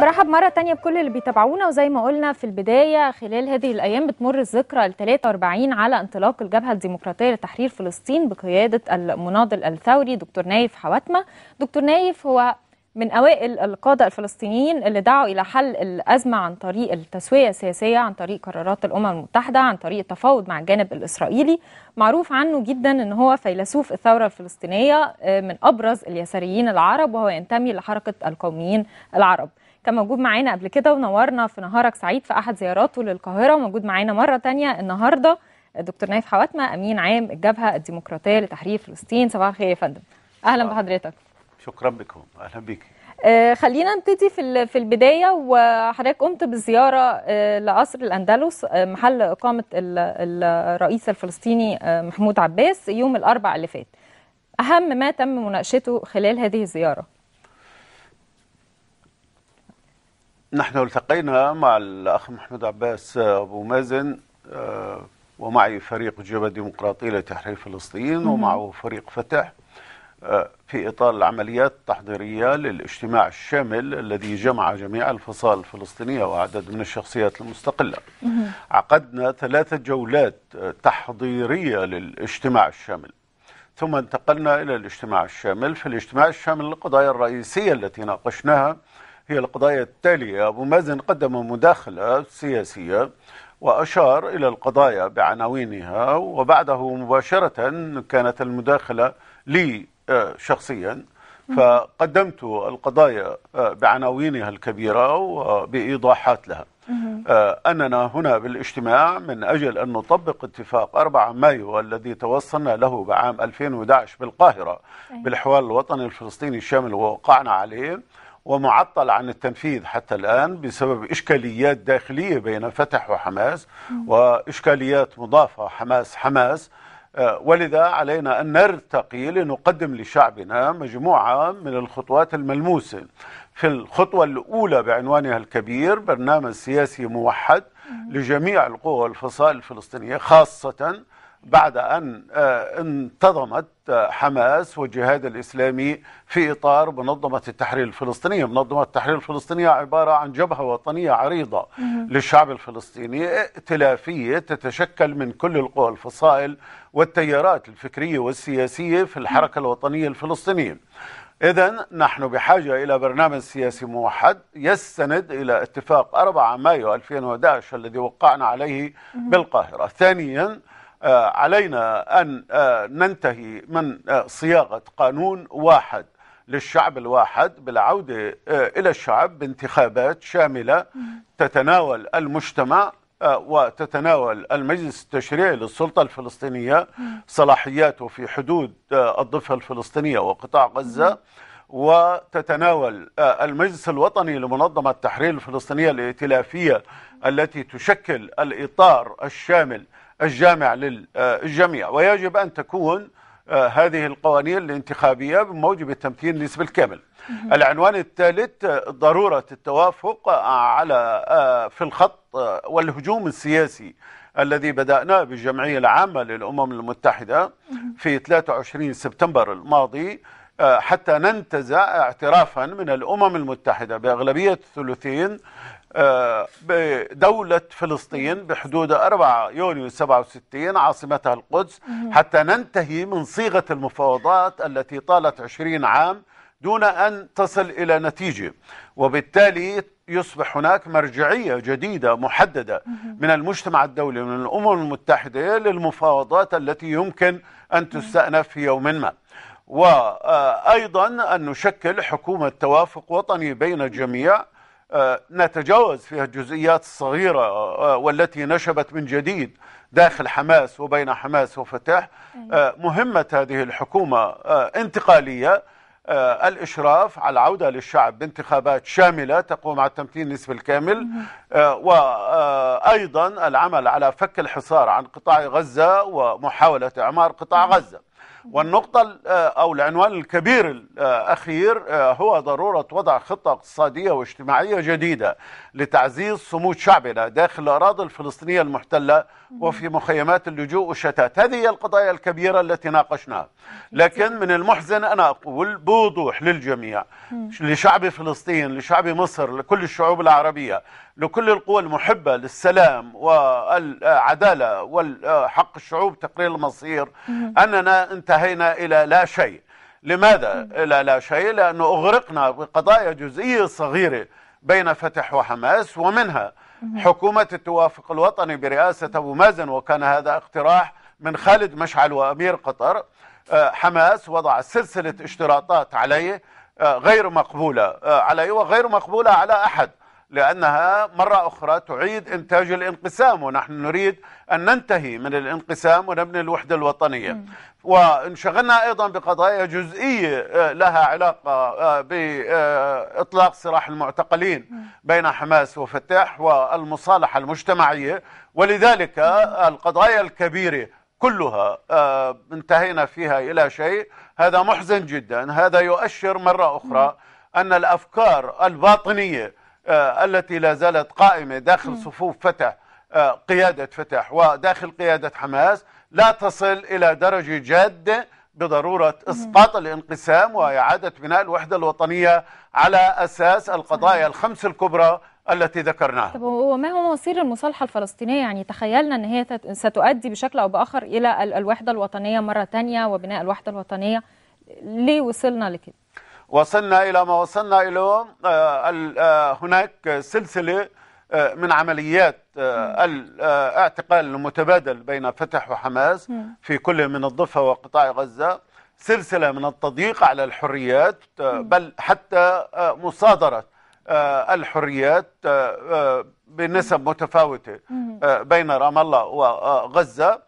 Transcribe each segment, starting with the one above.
برحب مرة تانية بكل اللي بيتابعونا وزي ما قلنا في البداية خلال هذه الأيام بتمر الذكرى ال 43 على انطلاق الجبهة الديمقراطية لتحرير فلسطين بقيادة المناضل الثوري دكتور نايف حواتمة دكتور نايف هو من أوائل القادة الفلسطينيين اللي دعوا إلى حل الأزمة عن طريق التسوية السياسية عن طريق قرارات الأمم المتحدة عن طريق التفاوض مع الجانب الإسرائيلي معروف عنه جدا أن هو فيلسوف الثورة الفلسطينية آه، من أبرز اليساريين العرب وهو ينتمي لحركة القوميين العرب كان موجود معانا قبل كده ونورنا في نهارك سعيد في احد زياراته للقاهره وموجود معانا مره تانية النهارده الدكتور نايف حواتمه امين عام الجبهه الديمقراطيه لتحرير فلسطين صباح الخير يا فندم اهلا آه. بحضرتك شكرا بكم اهلا بك آه خلينا نبتدي في في البدايه وحضرتك قمت بالزياره آه لقصر الاندلس آه محل اقامه الرئيس الفلسطيني آه، محمود عباس يوم الاربعاء اللي فات اهم ما تم مناقشته خلال هذه الزياره نحن التقينا مع الأخ محمد عباس آه، أبو مازن آه، ومعي فريق الجبهة الديمقراطية لتحرير فلسطين ومعه فريق فتح آه، في إطار العمليات التحضيرية للاجتماع الشامل الذي جمع جميع الفصائل الفلسطينية وعدد من الشخصيات المستقلة عقدنا ثلاثة جولات تحضيرية للاجتماع الشامل ثم انتقلنا إلى الاجتماع الشامل في الاجتماع الشامل القضايا الرئيسية التي ناقشناها هي القضايا التالية أبو مازن قدم مداخلة سياسية وأشار إلى القضايا بعناوينها وبعده مباشرة كانت المداخلة لي آه، شخصيا فقدمت القضايا آه، بعناوينها الكبيرة وبإيضاحات لها آه، أننا هنا بالاجتماع من أجل أن نطبق اتفاق 4 مايو الذي توصلنا له بعام 2011 بالقاهرة بالحوار الوطني الفلسطيني الشامل ووقعنا عليه ومعطل عن التنفيذ حتى الآن بسبب إشكاليات داخلية بين فتح وحماس وإشكاليات مضافة حماس حماس آه، ولذا علينا أن نرتقي لنقدم لشعبنا مجموعة من الخطوات الملموسة في الخطوة الأولى بعنوانها الكبير برنامج سياسي موحد لجميع القوى والفصائل الفلسطينية خاصة بعد أن آه، انتظمت آه، حماس والجهاد الإسلامي في إطار منظمة التحرير الفلسطينية منظمة التحرير الفلسطينية عبارة عن جبهة وطنية عريضة للشعب الفلسطيني ائتلافية تتشكل من كل القوى الفصائل والتيارات الفكرية والسياسية في الحركة الوطنية الفلسطينية إذا نحن بحاجة إلى برنامج سياسي موحد يستند إلى اتفاق 4 مايو 2011 الذي وقعنا عليه بالقاهرة ثانياً آه، علينا أن آه، ننتهي من آه، صياغة قانون واحد للشعب الواحد بالعودة إلى الشعب بانتخابات شاملة تتناول المجتمع وتتناول المجلس التشريعي للسلطة الفلسطينية صلاحياته في حدود الضفة الفلسطينية وقطاع غزة وتتناول المجلس الوطني لمنظمة التحرير الفلسطينية الائتلافية التي تشكل الإطار الشامل الجامع للجميع آه، ويجب أن تكون آه، هذه القوانين الانتخابية بموجب التمثيل نسب الكامل العنوان الثالث آه، ضرورة التوافق على في الخط والهجوم السياسي الذي بدأناه بالجمعية العامة للأمم المتحدة في 23 سبتمبر الماضي حتى ننتزع اعترافا من الأمم المتحدة بأغلبية الثلثين آه، بدولة فلسطين بحدود 4 يوليو 67 عاصمتها القدس حتى ننتهي من صيغة المفاوضات التي طالت 20 عام دون أن تصل إلى نتيجة وبالتالي يصبح هناك مرجعية جديدة محددة من المجتمع الدولي من الأمم المتحدة للمفاوضات التي يمكن أن تستأنف في يوم ما وأيضا أن نشكل حكومة توافق وطني بين الجميع آه، نتجاوز فيها الجزئيات الصغيرة آه، آه، والتي نشبت من جديد داخل حماس وبين حماس وفتح أيوة. مهمة هذه الحكومة انتقالية الإشراف على العودة للشعب بانتخابات شاملة تقوم على التمثيل النسبي الكامل وأيضا العمل على فك الحصار عن قطاع غزة ومحاولة إعمار قطاع غزة والنقطة آه، أو العنوان الكبير الأخير آه، هو ضرورة وضع خطة اقتصادية واجتماعية جديدة لتعزيز صمود شعبنا داخل الأراضي الفلسطينية المحتلة وفي مخيمات اللجوء والشتات هذه هي القضايا الكبيرة التي ناقشناها لكن من المحزن أنا أقول بوضوح للجميع لشعب فلسطين لشعب مصر لكل الشعوب العربية لكل القوى المحبة للسلام والعدالة وحق الشعوب تقرير المصير أننا انتهينا إلى لا شيء لماذا إلى لا شيء؟ لأنه أغرقنا بقضايا جزئية صغيرة بين فتح وحماس ومنها حكومة التوافق الوطني برئاسة أبو مازن وكان هذا اقتراح من خالد مشعل وأمير قطر آه، حماس وضع سلسلة اشتراطات عليه آه، غير مقبولة آه، عليه وغير مقبولة على أحد لأنها مرة أخرى تعيد إنتاج الانقسام ونحن نريد أن ننتهي من الانقسام ونبني الوحدة الوطنية وانشغلنا أيضا بقضايا جزئية آه، لها علاقة آه، بإطلاق سراح المعتقلين بين حماس وفتح والمصالحة المجتمعية ولذلك القضايا الكبيرة كلها آه، انتهينا فيها إلى شيء هذا محزن جدا هذا يؤشر مرة أخرى أن الأفكار الباطنية آه، التي لا زالت قائمة داخل صفوف فتح آه، قيادة فتح وداخل قيادة حماس لا تصل إلى درجة جادة بضرورة إسقاط الانقسام وإعادة بناء الوحدة الوطنية على أساس القضايا الخمس الكبرى التي ذكرناها طب وما هو مصير المصالحة الفلسطينية يعني تخيلنا أن هي ستؤدي بشكل أو بآخر إلى الوحدة الوطنية مرة تانية وبناء الوحدة الوطنية ليه وصلنا لكده وصلنا إلى ما وصلنا الى آه، آه، هناك سلسلة آه، من عمليات الاعتقال المتبادل بين فتح وحماس في كل من الضفة وقطاع غزة سلسلة من التضييق على الحريات بل حتى مصادرة الحريات بنسب متفاوتة بين رام الله وغزة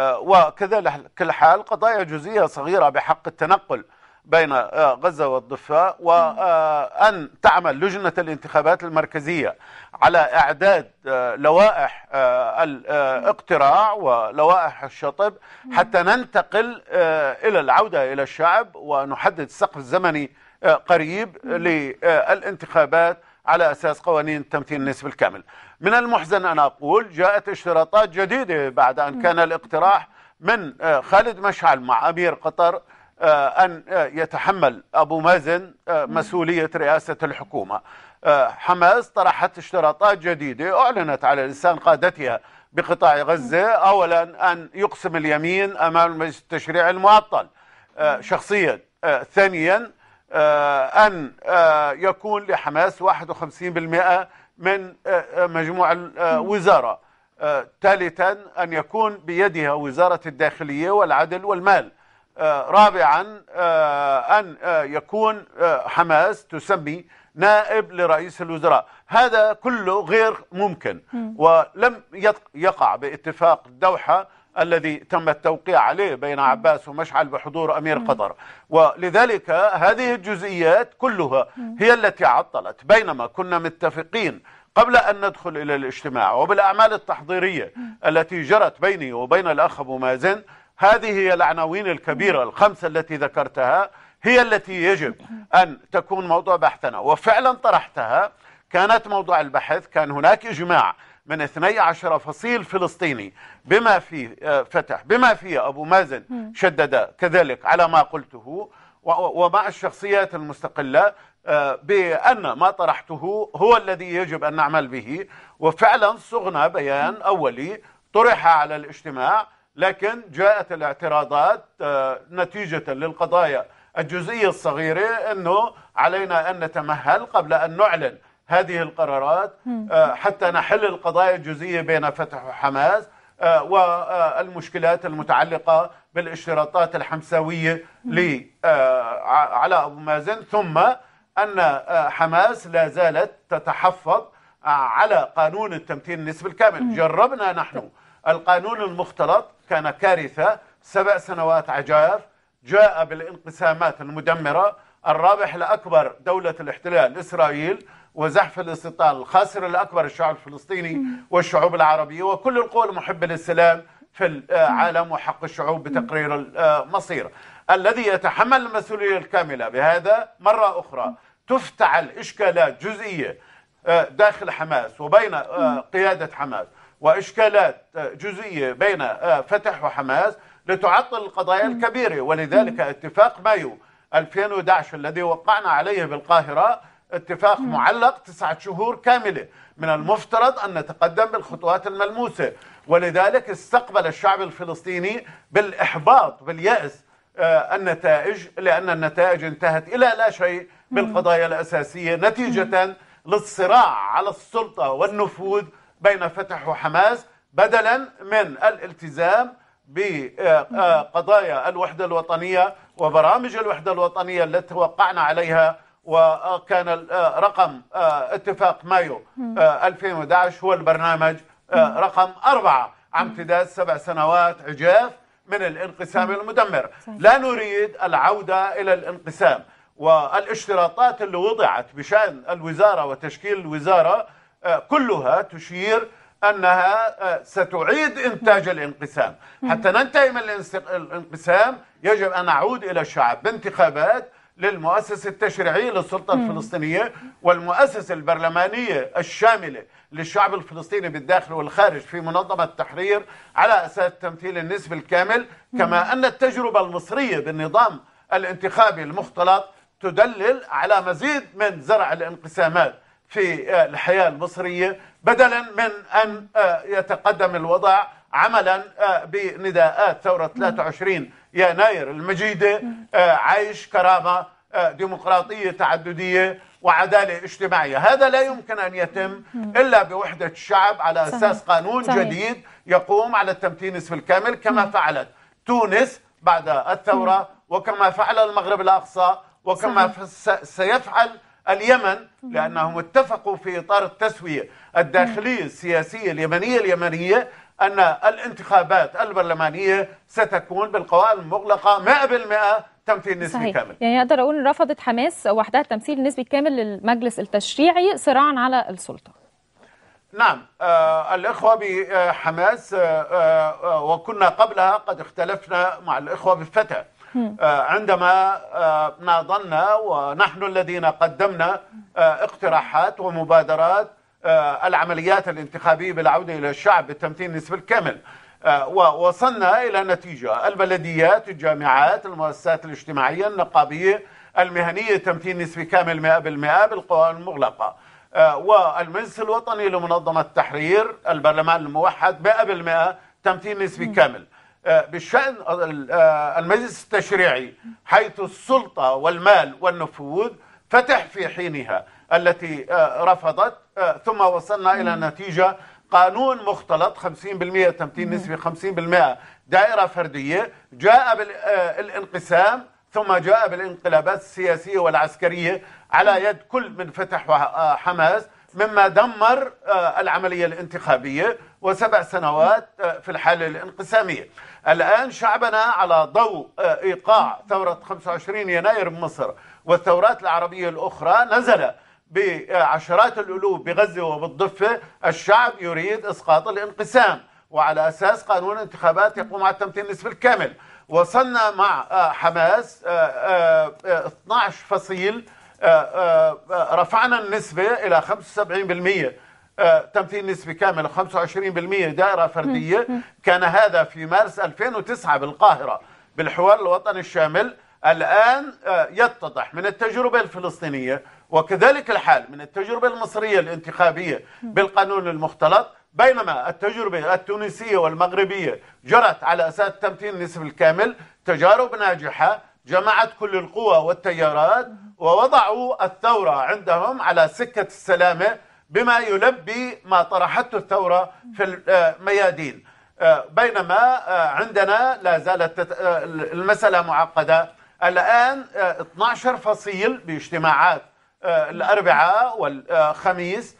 وكذلك الحال قضايا جزئية صغيرة بحق التنقل بين آه، غزة والضفة آه، وأن تعمل لجنة الانتخابات المركزية على إعداد آه، لوائح الاقتراع ولوائح الشطب حتى ننتقل إلى العودة إلى الشعب ونحدد السقف الزمني قريب للانتخابات على أساس قوانين التمثيل النسب الكامل من المحزن أن أقول جاءت اشتراطات جديدة بعد أن كان الاقتراح من خالد مشعل مع أمير قطر آه، أن آه، يتحمل أبو مازن آه، مسؤولية رئاسة الحكومة حماس طرحت اشتراطات جديدة أعلنت على لسان قادتها بقطاع غزة أولا أن يقسم اليمين أمام المجلس التشريعي المعطل شخصيا ثانيا أن يكون لحماس 51% من مجموع الوزارة ثالثا أن يكون بيدها وزارة الداخلية والعدل والمال آه، رابعا آه، أن آه، يكون حماس تسمي نائب لرئيس الوزراء هذا كله غير ممكن ولم يقع باتفاق الدوحة الذي تم التوقيع عليه بين عباس ومشعل بحضور أمير قطر ولذلك هذه الجزئيات كلها هي التي عطلت بينما كنا متفقين قبل أن ندخل إلى الاجتماع وبالأعمال التحضيرية التي جرت بيني وبين الأخ أبو مازن هذه هي العناوين الكبيرة الخمسة التي ذكرتها هي التي يجب أن تكون موضوع بحثنا وفعلا طرحتها كانت موضوع البحث كان هناك إجماع من 12 فصيل فلسطيني بما في آه، فتح بما في أبو مازن شدد كذلك على ما قلته ومع الشخصيات المستقلة آه، بأن ما طرحته هو الذي يجب أن نعمل به وفعلا صغنا بيان أولي طرح على الاجتماع لكن جاءت الاعتراضات آه، نتيجة للقضايا الجزئية الصغيرة أنه علينا أن نتمهل قبل أن نعلن هذه القرارات آه، حتى نحل القضايا الجزئية بين فتح وحماس آه، والمشكلات المتعلقة بالاشتراطات الحمساوية على أبو مازن ثم أن حماس لا زالت تتحفظ على قانون التمثيل النسبي الكامل جربنا نحن طيب. القانون المختلط كان كارثة سبع سنوات عجائر جاء بالانقسامات المدمرة الرابح الأكبر دولة الاحتلال إسرائيل وزحف الاستيطان الخاسر الأكبر الشعب الفلسطيني والشعوب العربية وكل القوى المحبة للسلام في العالم آه، وحق الشعوب بتقرير المصير آه، الذي يتحمل المسؤولية الكاملة بهذا مرة أخرى تفتعل إشكالات جزئية آه، داخل حماس وبين قيادة حماس وإشكالات جزئية بين آه، فتح وحماس لتعطل القضايا الكبيرة ولذلك اتفاق مايو 2011 الذي وقعنا عليه بالقاهرة اتفاق معلق تسعة شهور كاملة من المفترض أن نتقدم بالخطوات الملموسة ولذلك استقبل الشعب الفلسطيني بالإحباط باليأس آه، النتائج لأن النتائج انتهت إلى لا شيء بالقضايا الأساسية نتيجة للصراع على السلطة والنفوذ بين فتح وحماس بدلا من الالتزام بقضايا الوحدة الوطنية وبرامج الوحدة الوطنية التي توقعنا عليها وكان رقم اتفاق مايو 2011 هو البرنامج رقم أربعة عن امتداد سبع سنوات عجاف من الانقسام المدمر لا نريد العودة إلى الانقسام والاشتراطات اللي وضعت بشأن الوزارة وتشكيل الوزارة آه، كلها تشير أنها آه، ستعيد إنتاج الانقسام حتى ننتهي من الانقسام يجب أن نعود إلى الشعب بانتخابات للمؤسسة التشريعية للسلطة الفلسطينية والمؤسسة البرلمانية الشاملة للشعب الفلسطيني بالداخل والخارج في منظمة التحرير على أساس تمثيل النسب الكامل كما أن التجربة المصرية بالنظام الانتخابي المختلط تدلل على مزيد من زرع الانقسامات في آه، الحياة المصرية بدلا من أن آه، يتقدم الوضع عملا آه، بنداءات ثورة 23 يناير المجيدة عيش كرامة ديمقراطية تعددية وعدالة اجتماعية هذا لا يمكن أن يتم إلا بوحدة الشعب على أساس قانون جديد يقوم على التمتين نصف الكامل كما فعلت تونس بعد الثورة وكما فعل المغرب الأقصى وكما سيفعل اليمن لأنهم اتفقوا في إطار التسوية الداخلية السياسية اليمنية اليمنية أن الانتخابات البرلمانية ستكون بالقوائم المغلقة 100% تمثيل نسبي صحيح. كامل يعني اقدر اقول رفضت حماس وحدها التمثيل النسبي الكامل للمجلس التشريعي صراعا على السلطه نعم آه الإخوة بحماس آه آه, آه، وكنا قبلها قد اختلفنا مع الإخوة آه، آه، عندما ناضلنا آه، ونحن الذين قدمنا آه، اقتراحات ومبادرات العمليات الانتخابية بالعودة إلى الشعب بالتمثيل النسبي الكامل ووصلنا إلى نتيجة البلديات الجامعات المؤسسات الاجتماعية النقابية المهنية تمثيل نسبي كامل 100% بالقوى المغلقة والمجلس الوطني لمنظمة التحرير البرلمان الموحد 100% تمثيل نسبي كامل آه، بالشأن آه، المجلس التشريعي حيث السلطة والمال والنفوذ فتح في حينها التي آه، رفضت ثم وصلنا إلى نتيجة قانون مختلط 50% تمثيل نسبي 50% دائرة فردية جاء بالانقسام ثم جاء بالانقلابات السياسية والعسكرية على يد كل من فتح وحماس مما دمر آه، العملية الانتخابية وسبع سنوات آه، في الحالة الانقسامية الآن شعبنا على ضوء آه، إيقاع ثورة 25 يناير بمصر والثورات العربية الأخرى نزل بعشرات الألوف بغزة وبالضفة الشعب يريد إسقاط الانقسام وعلى أساس قانون انتخابات يقوم على التمثيل النصف الكامل وصلنا مع حماس 12 فصيل آه، آه، آه، رفعنا النسبة إلى 75% تمثيل نسبة كامل 25% دائرة فردية كان هذا في مارس 2009 بالقاهرة بالحوار الوطني الشامل الآن يتضح من التجربة الفلسطينية وكذلك الحال من التجربة المصرية الانتخابية بالقانون المختلط بينما التجربة التونسية والمغربية جرت على أساس تمثيل النسب الكامل تجارب ناجحة جمعت كل القوى والتيارات ووضعوا الثورة عندهم على سكة السلامة بما يلبي ما طرحته الثورة في الميادين آه، آه، بينما آه، عندنا لا زالت المسألة معقدة الآن 12 فصيل باجتماعات الأربعاء والخميس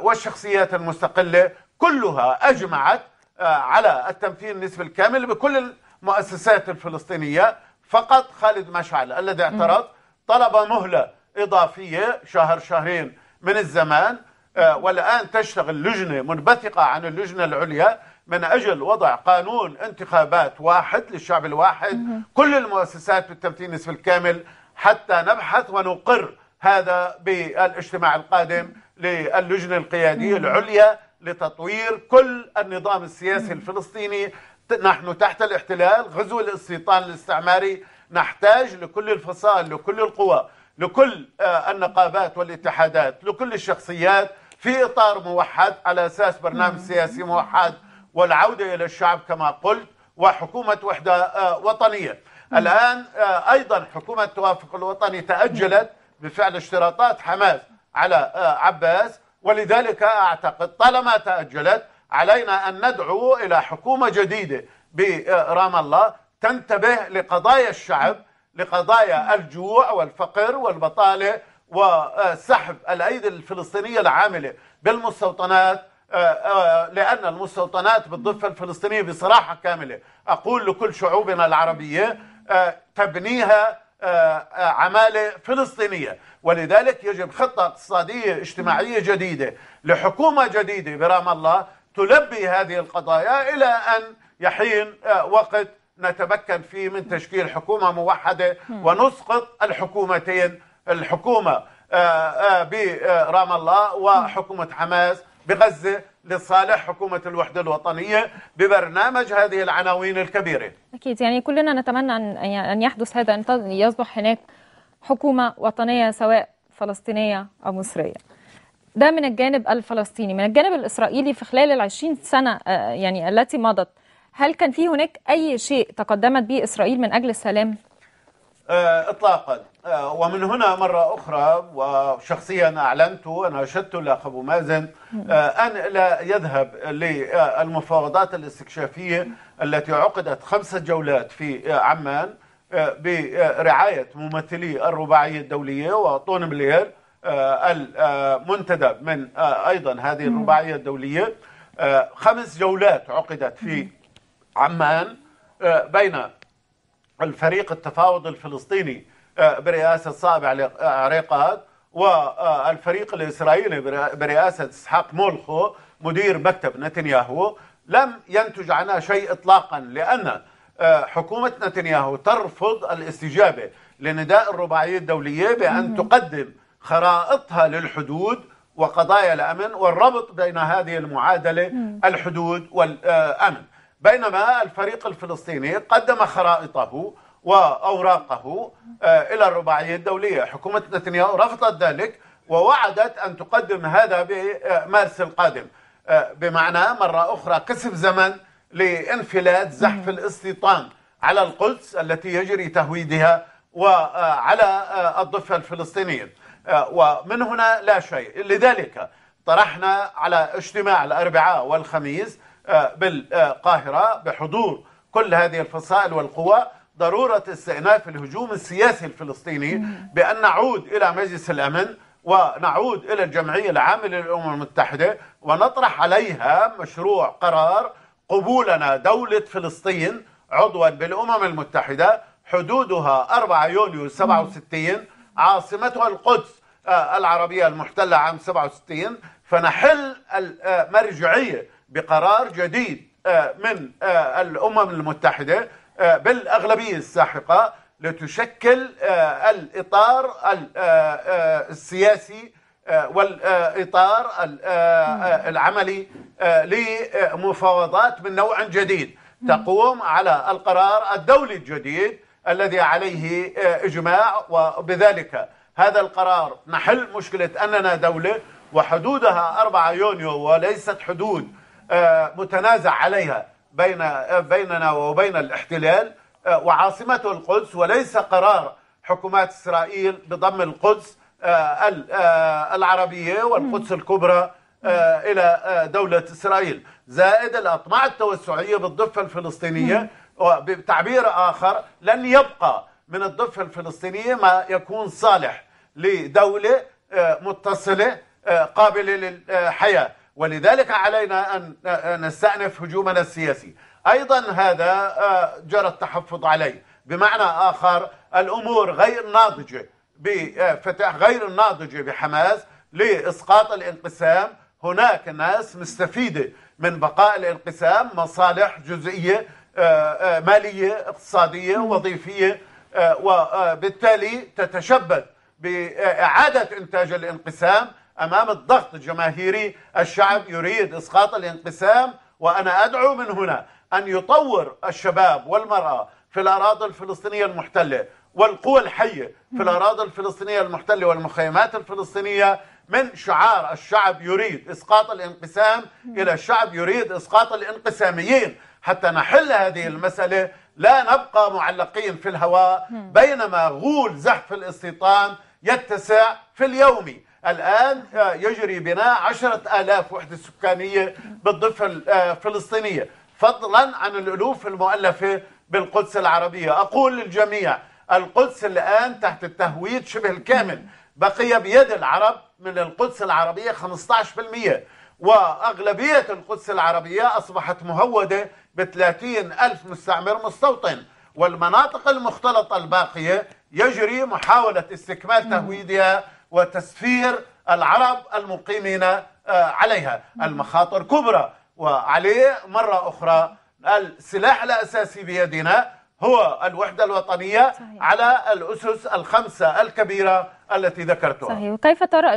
والشخصيات المستقلة كلها أجمعت على التمثيل النسبي الكامل بكل المؤسسات الفلسطينية فقط خالد مشعل الذي اعترض طلب مهلة إضافية شهر شهرين من الزمان آه، والآن تشتغل لجنة منبثقة عن اللجنة العليا من أجل وضع قانون انتخابات واحد للشعب الواحد كل المؤسسات بالتمثيل نصف الكامل حتى نبحث ونقر هذا بالاجتماع القادم للجنة القيادية العليا لتطوير كل النظام السياسي الفلسطيني نحن تحت الاحتلال غزو الاستيطان الاستعماري نحتاج لكل الفصائل لكل القوى لكل آه، النقابات والاتحادات لكل الشخصيات في إطار موحد على أساس برنامج سياسي موحد والعودة إلى الشعب كما قلت وحكومة وحدة آه، وطنية الآن آه، أيضا حكومة التوافق الوطني تأجلت بفعل اشتراطات حماس على عباس ولذلك أعتقد طالما تأجلت علينا أن ندعو إلى حكومة جديدة برام الله تنتبه لقضايا الشعب لقضايا الجوع والفقر والبطالة وسحب الأيدي الفلسطينية العاملة بالمستوطنات آه، آه، لأن المستوطنات بالضفة الفلسطينية بصراحة كاملة أقول لكل شعوبنا العربية آه، تبنيها عمالة فلسطينية ولذلك يجب خطة اقتصادية اجتماعية جديدة لحكومة جديدة برام الله تلبي هذه القضايا إلى أن يحين آه، وقت نتمكن فيه من تشكيل حكومة موحدة ونسقط الحكومتين الحكومة آه، آه، برام الله وحكومة حماس بغزة لصالح حكومة الوحدة الوطنية ببرنامج هذه العناوين الكبيرة أكيد يعني كلنا نتمنى أن يعني يحدث هذا أن يصبح هناك حكومة وطنية سواء فلسطينية أو مصرية ده من الجانب الفلسطيني من الجانب الإسرائيلي في خلال العشرين سنة آه، يعني التي مضت هل كان في هناك أي شيء تقدمت به إسرائيل من أجل السلام؟ آه، إطلاقا آه، ومن هنا مرة أخرى وشخصيا أعلنت أنا أشدت لأخو مازن أن لا يذهب للمفاوضات الاستكشافية التي عقدت خمسة جولات في عمان برعاية ممثلي الرباعية الدولية وطون بلير آه، المنتدى آه، من آه، أيضا هذه الرباعية الدولية خمس جولات عقدت في عمان بين الفريق التفاوض الفلسطيني برئاسة صابع عريقات والفريق الإسرائيلي برئاسة إسحاق مولخو مدير مكتب نتنياهو لم ينتج عنها شيء إطلاقا لأن حكومة نتنياهو ترفض الاستجابة لنداء الرباعية الدولية بأن تقدم خرائطها للحدود وقضايا الأمن والربط بين هذه المعادلة الحدود والأمن بينما الفريق الفلسطيني قدم خرائطه وأوراقه آه، إلى الرباعية الدولية حكومة نتنياهو رفضت ذلك ووعدت أن تقدم هذا بمارس القادم آه، بمعنى مرة أخرى كسب زمن لانفلات زحف الاستيطان على القدس التي يجري تهويدها وعلى آه، الضفة الفلسطينية آه، ومن هنا لا شيء لذلك طرحنا على اجتماع الأربعاء والخميس آه، بالقاهرة بحضور كل هذه الفصائل والقوى ضرورة استئناف الهجوم السياسي الفلسطيني بأن نعود إلى مجلس الأمن ونعود إلى الجمعية العامة للأمم المتحدة ونطرح عليها مشروع قرار قبولنا دولة فلسطين عضوا بالأمم المتحدة حدودها 4 يونيو 67 عاصمتها القدس آه، العربية المحتلة عام 67 فنحل المرجعية آه، بقرار جديد آه، من الأمم المتحدة بالأغلبية الساحقة لتشكل الإطار السياسي والإطار العملي لمفاوضات من نوع جديد تقوم على القرار الدولي الجديد الذي عليه آه، إجماع وبذلك هذا القرار نحل مشكلة أننا دولة وحدودها 4 يونيو وليست حدود آه، متنازع عليها بين آه، بيننا وبين الاحتلال وعاصمته القدس وليس قرار حكومات إسرائيل بضم القدس العربية والقدس الكبرى إلى دولة إسرائيل زائد الأطماع التوسعية بالضفة الفلسطينية بتعبير آخر لن يبقى من الضفة الفلسطينية ما يكون صالح لدولة آه، متصلة آه، قابلة للحياة ولذلك علينا أن آه، نستأنف هجومنا السياسي أيضا هذا جرى التحفظ عليه بمعنى آخر الأمور غير ناضجة بفتح غير ناضجة بحماس لإسقاط الانقسام هناك ناس مستفيدة من بقاء الانقسام مصالح جزئية آه، آه، مالية اقتصادية وظيفية آه، وبالتالي تتشبث بإعادة إنتاج الانقسام أمام الضغط الجماهيري الشعب يريد إسقاط الانقسام وأنا أدعو من هنا أن يطور الشباب والمرأة في الأراضي الفلسطينية المحتلة والقوى الحية في الأراضي الفلسطينية المحتلة والمخيمات الفلسطينية من شعار الشعب يريد إسقاط الانقسام إلى الشعب يريد إسقاط الانقساميين حتى نحل هذه المسألة لا نبقى معلقين في الهواء بينما غول زحف الاستيطان يتسع في اليوم الآن آه، يجري بناء عشرة آلاف وحدة سكانية بالضفة آه، الفلسطينية فضلا عن الألوف المؤلفة بالقدس العربية أقول للجميع القدس الآن تحت التهويد شبه الكامل بقي بيد العرب من القدس العربية 15% وأغلبية القدس العربية أصبحت مهودة ب 30 ألف مستعمر مستوطن والمناطق المختلطة الباقية يجري محاولة استكمال تهويدها وتسفير العرب المقيمين آه، عليها المخاطر كبرى وعليه مرة أخرى السلاح الأساسي بيدنا هو الوحدة الوطنية صحيح. على الأسس الخمسة الكبيرة التي ذكرتها صحيح وكيف ترى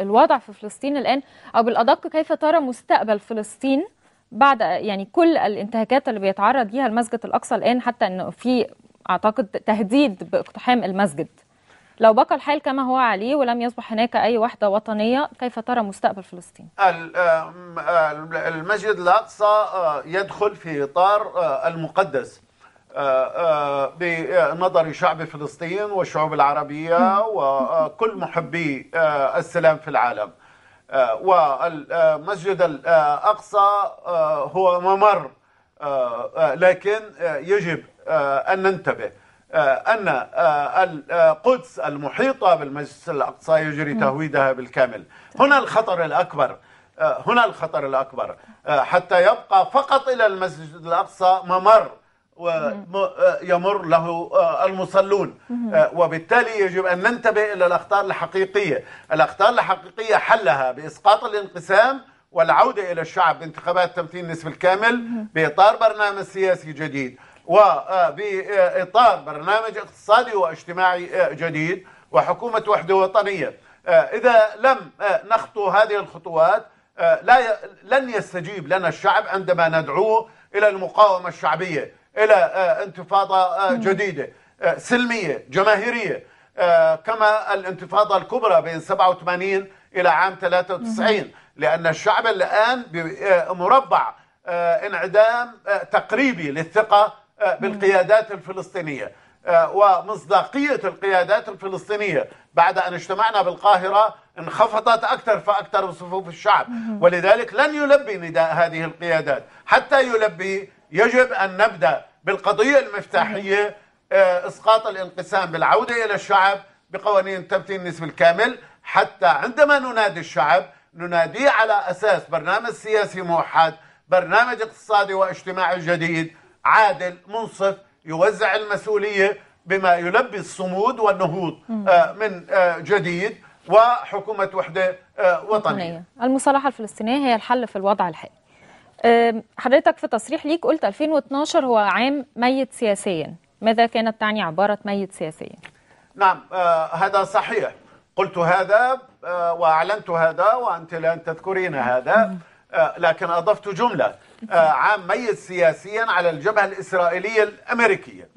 الوضع في فلسطين الآن أو بالأدق كيف ترى مستقبل فلسطين بعد يعني كل الانتهاكات اللي بيتعرض ليها المسجد الاقصى الان حتى انه في اعتقد تهديد باقتحام المسجد لو بقى الحال كما هو عليه ولم يصبح هناك أي وحدة وطنية كيف ترى مستقبل فلسطين؟ المسجد الأقصى آه، يدخل في إطار آه، المقدس آه، بنظر شعب فلسطين والشعوب العربية وكل محبي السلام في العالم آه، والمسجد آه، الأقصى آه، هو ممر لكن يجب أن ننتبه أن القدس المحيطة بالمسجد الأقصى يجري تهويدها بالكامل هنا الخطر الأكبر هنا الخطر الأكبر حتى يبقى فقط إلى المسجد الأقصى ممر آه، يمر له آه، المصلون آه، وبالتالي يجب أن ننتبه إلى الأخطار الحقيقية الأخطار الحقيقية حلها بإسقاط الانقسام والعودة إلى الشعب بانتخابات تمثيل نصف الكامل بإطار برنامج سياسي جديد وبإطار برنامج اقتصادي واجتماعي جديد وحكومة وحدة وطنية إذا لم نخطو هذه الخطوات لا لن يستجيب لنا الشعب عندما ندعوه إلى المقاومة الشعبية الى آه، انتفاضه آه، جديده آه، سلميه جماهيريه كما الانتفاضه الكبرى بين 87 الى عام 93 لان الشعب الان مربع انعدام تقريبي للثقه بالقيادات الفلسطينيه ومصداقيه القيادات الفلسطينيه بعد ان اجتمعنا بالقاهره انخفضت اكثر فاكثر صفوف الشعب ولذلك لن يلبي نداء هذه القيادات حتى يلبي يجب أن نبدأ بالقضية المفتاحية آه، إسقاط الانقسام بالعودة إلى الشعب بقوانين تبتين النسب الكامل حتى عندما ننادي الشعب نناديه على أساس برنامج سياسي موحد برنامج اقتصادي واجتماعي جديد عادل منصف يوزع المسؤولية بما يلبي الصمود والنهوض آه، من آه، جديد وحكومة وحدة وطنية المصالحة الفلسطينية هي الحل في الوضع الحالي حضرتك في تصريح ليك قلت 2012 هو عام ميت سياسيا ماذا كانت تعني عبارة ميت سياسيا؟ نعم أه، هذا صحيح قلت هذا أه، وأعلنت هذا وأنت الآن تذكرين هذا أه، لكن أضفت جملة عام ميت سياسيا على الجبهة الإسرائيلية الأمريكية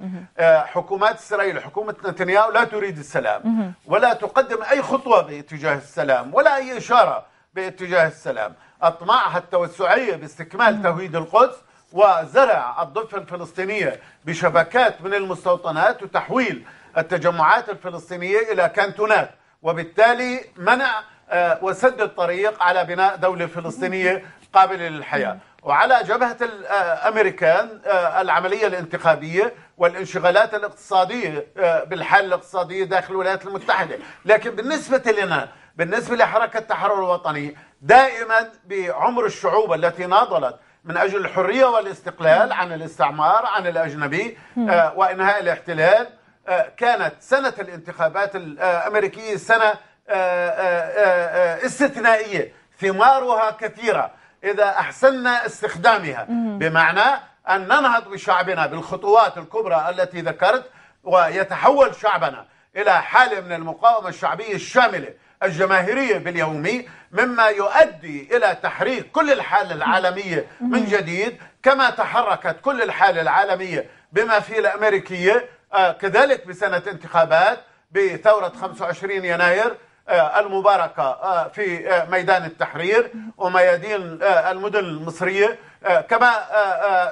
حكومات إسرائيل حكومة نتنياهو لا تريد السلام ولا تقدم أي خطوة باتجاه السلام ولا أي إشارة باتجاه السلام أطماعها التوسعية باستكمال تهويد القدس وزرع الضفة الفلسطينية بشبكات من المستوطنات وتحويل التجمعات الفلسطينية إلى كانتونات وبالتالي منع آه، وسد الطريق على بناء دولة فلسطينية قابلة للحياة وعلى جبهة الأمريكان آه، آه، العملية الانتخابية والانشغالات الاقتصادية بالحالة الاقتصادية داخل الولايات المتحدة لكن بالنسبة لنا بالنسبة لحركة التحرر الوطني دائما بعمر الشعوب التي ناضلت من أجل الحرية والاستقلال عن الاستعمار عن الأجنبي آه، وإنهاء الاحتلال آه، كانت سنة الانتخابات الأمريكية سنة آه، استثنائية ثمارها كثيرة إذا أحسننا استخدامها بمعنى أن ننهض بشعبنا بالخطوات الكبرى التي ذكرت ويتحول شعبنا إلى حالة من المقاومة الشعبية الشاملة الجماهيرية باليومي مما يؤدي إلى تحريك كل الحالة العالمية من جديد كما تحركت كل الحالة العالمية بما في الأمريكية آه، كذلك بسنة انتخابات بثورة 25 يناير آه، المباركة آه، في ميدان التحرير وميادين المدن المصرية كما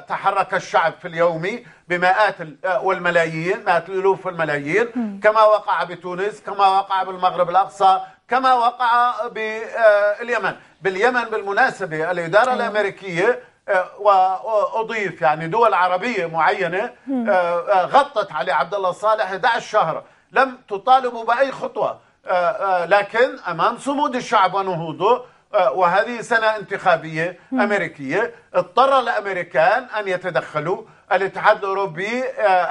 تحرك الشعب في اليومي بمئات والملايين مئات الألوف والملايين كما وقع بتونس كما وقع بالمغرب الأقصى كما وقع باليمن آه، باليمن بالمناسبة الإدارة الأمريكية آه، وأضيف يعني دول عربية معينة آه، غطت علي عبد الله صالح 11 شهر لم تطالبوا بأي خطوة لكن أمام صمود الشعب ونهوضه وهذه سنة انتخابية أمريكية اضطر الأمريكان أن يتدخلوا الاتحاد الأوروبي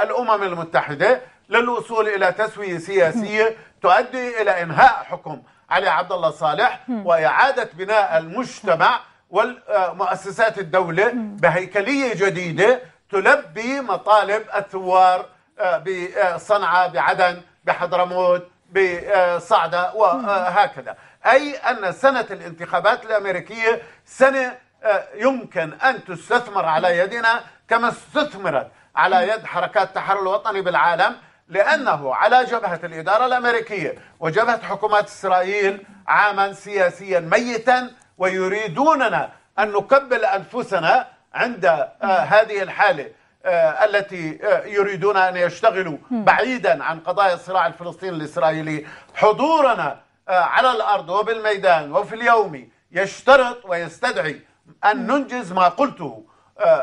الأمم المتحدة للوصول إلى تسوية سياسية تؤدي إلى إنهاء حكم علي عبد الله صالح وإعادة بناء المجتمع والمؤسسات الدولة بهيكلية جديدة تلبي مطالب الثوار آه، بصنعاء بعدن بحضرموت بصعدة وهكذا أي أن سنة الانتخابات الأمريكية سنة آه، يمكن أن تستثمر على يدنا كما استثمرت على يد حركات التحرر الوطني بالعالم لأنه على جبهة الإدارة الأمريكية وجبهة حكومات إسرائيل عاما سياسيا ميتا ويريدوننا أن نكبل أنفسنا عند آه، هذه الحالة آه، التي آه، يريدون أن يشتغلوا بعيدا عن قضايا الصراع الفلسطيني الإسرائيلي حضورنا على الأرض وبالميدان وفي اليوم يشترط ويستدعي أن ننجز ما قلته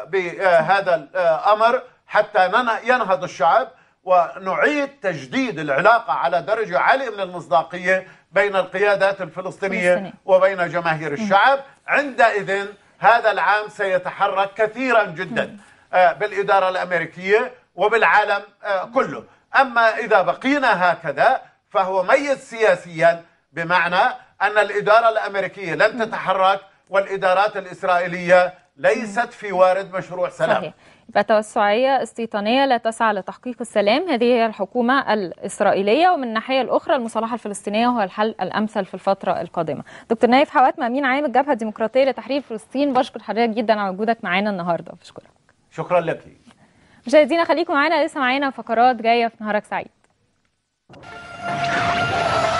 بهذا الأمر حتى ينهض الشعب ونعيد تجديد العلاقة على درجة عالية من المصداقية بين القيادات الفلسطينية وبين جماهير الشعب عندئذ هذا العام سيتحرك كثيرا جدا آه، بالإدارة الأمريكية وبالعالم آه، كله أما إذا بقينا هكذا فهو ميت سياسيا بمعنى أن الإدارة الأمريكية لن تتحرك والإدارات الإسرائيلية ليست في وارد مشروع سلام صحيح. فتوسعية استيطانية لا تسعى لتحقيق السلام هذه هي الحكومة الإسرائيلية ومن الناحية الأخرى المصالحة الفلسطينية هو الحل الأمثل في الفترة القادمة دكتور نايف حوات مأمين عام الجبهة الديمقراطية لتحرير فلسطين بشكر حضرتك جدا على وجودك معانا النهاردة بشكرك شكرا لك مشاهدينا خليكم معانا لسه معانا فقرات جاية في نهارك سعيد